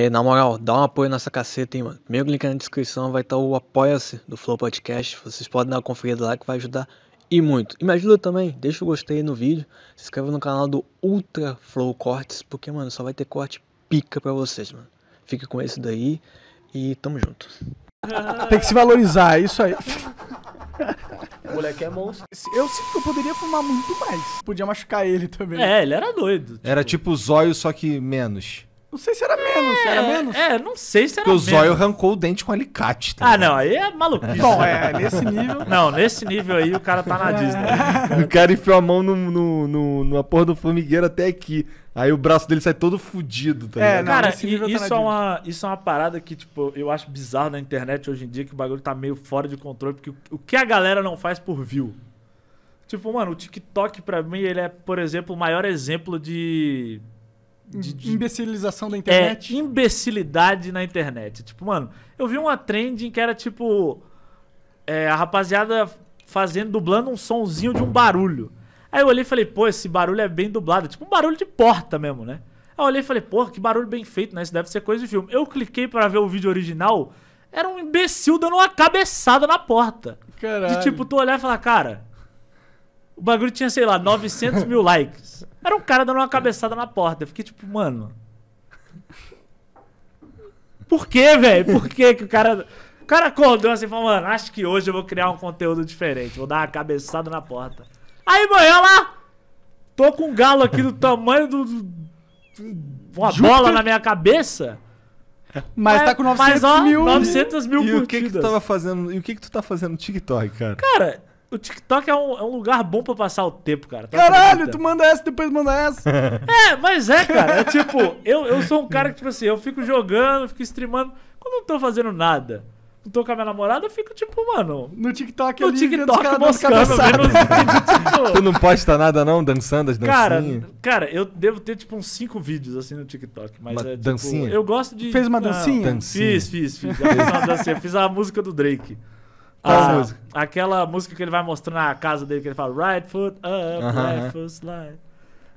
É, na moral, dá um apoio nessa caceta, hein, mano. Primeiro link na descrição vai estar tá o Apoia-se do Flow Podcast. Vocês podem dar uma conferida lá que vai ajudar e muito. E me ajuda também, deixa o gostei no vídeo, se inscreva no canal do Ultra Flow Cortes, porque, mano, só vai ter corte pica pra vocês, mano. Fique com esse daí e tamo junto. Tem que se valorizar, é isso aí. O moleque é monstro. Eu sinto que eu poderia fumar muito mais. Podia machucar ele também. É, ele era doido. Tipo... Era tipo zóio, só que menos. Não sei se era menos, se era é, menos. É, não sei se era Porque menos. Porque o Zóio arrancou o dente com um alicate. Tá ah, não, aí é maluquice. Bom, né? é, nesse nível. Não, nesse nível aí o cara tá na Disney. O cara enfiou a mão no, no, no, numa porra do formigueiro até aqui. Aí o braço dele sai todo fudido, tá é, ligado? Cara, não, tá isso, tá é uma, isso é uma parada que, tipo, eu acho bizarro na internet hoje em dia, que o bagulho tá meio fora de controle, porque o, o que a galera não faz por view? Tipo, mano, o TikTok pra mim, ele é, por exemplo, o maior exemplo de de, imbecilização da internet. É, imbecilidade na internet. Tipo, mano, eu vi uma trending que era tipo. É, a rapaziada fazendo, dublando um sonzinho de um barulho. Aí eu olhei e falei, pô, esse barulho é bem dublado. Tipo um barulho de porta mesmo, né? Aí eu olhei e falei, pô, que barulho bem feito, né? Isso deve ser coisa de filme. Eu cliquei para ver o vídeo original. Era um imbecil dando uma cabeçada na porta. Caralho. De tipo, tu olhar e falar, cara, o bagulho tinha, sei lá, 900 mil likes. Era um cara dando uma cabeçada na porta. Eu fiquei tipo, mano. Por que, velho? Por que que o cara. O cara acordou assim e falou, mano, acho que hoje eu vou criar um conteúdo diferente. Vou dar uma cabeçada na porta. Aí, olha lá. Tô com um galo aqui do tamanho do. do uma bola na minha cabeça. Mas, mas tá com 900 mas, ó, mil. 900 mil e curtidas. o que que tu tava fazendo? E o que que tu tá fazendo no TikTok, cara? Cara, o TikTok é um, é um lugar bom para passar o tempo, cara. Tá Caralho, tu manda essa, depois manda essa. é, mas é, cara. É tipo, eu, eu sou um cara que, tipo assim, eu fico jogando, fico streamando. Quando eu não tô fazendo nada, não tô com a minha namorada, eu fico tipo, mano. No TikTok No TikTok moscando, tipo... Tu não posta nada, não? Dançando as dancinhas? Cara, cara, eu devo ter tipo uns 5 vídeos assim no TikTok. Mas uma é, tipo, dancinha? Eu gosto de. Fez uma dancinha? Não, dancinha. Fiz, fiz, fiz. fiz uma dancinha. Fiz a música do Drake. Qual tá ah, música? Aquela música que ele vai mostrando na casa dele, que ele fala Right foot up, Aham, foot slide.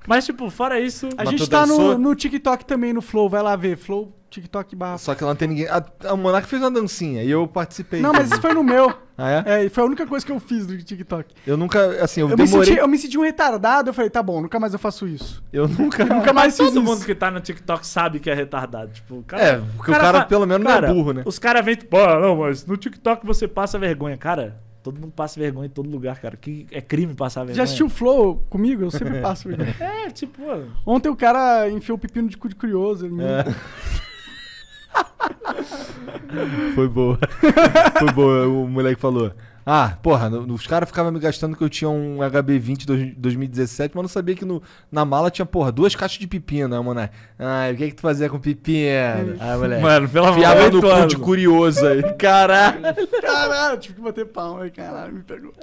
Mas, tipo, fora isso. A gente tá no, no TikTok também, no Flow. Vai lá ver. Flow, TikTok barra. Só que lá não tem ninguém. A, a Monark fez uma dancinha e eu participei. Não, mas isso foi no meu. Ah, é? É, e foi a única coisa que eu fiz no TikTok. Eu nunca, assim, eu, Eu me, demorei. senti, eu me senti um retardado, eu falei, tá bom, nunca mais eu faço isso. Eu nunca. Nunca mais fiz Todo isso. mundo que tá no TikTok sabe que é retardado. Tipo, cara. É, porque o cara, fa- pelo menos, não é burro, né? Os caras vêm, tipo, não, mas no TikTok você passa vergonha. Cara, Todo mundo passa vergonha em todo lugar, cara. Que é crime passar vergonha. Já assistiu Flow comigo? Eu sempre passo vergonha. É, tipo. Ontem o cara enfiou o pepino de cu de curioso. É. Foi boa. Foi boa, o moleque falou. Ah, porra, no, os caras ficavam me gastando que eu tinha um HB20 2017, mas não sabia que no, na mala tinha, porra, duas caixas de pepino, né, mano? Ai, ah, o que é que tu fazia com pepino? Ai, ah, moleque. Mano, pelo amor Fiava no cu de curioso aí. Caralho. Caralho, tive que bater palma aí, caralho, me pegou.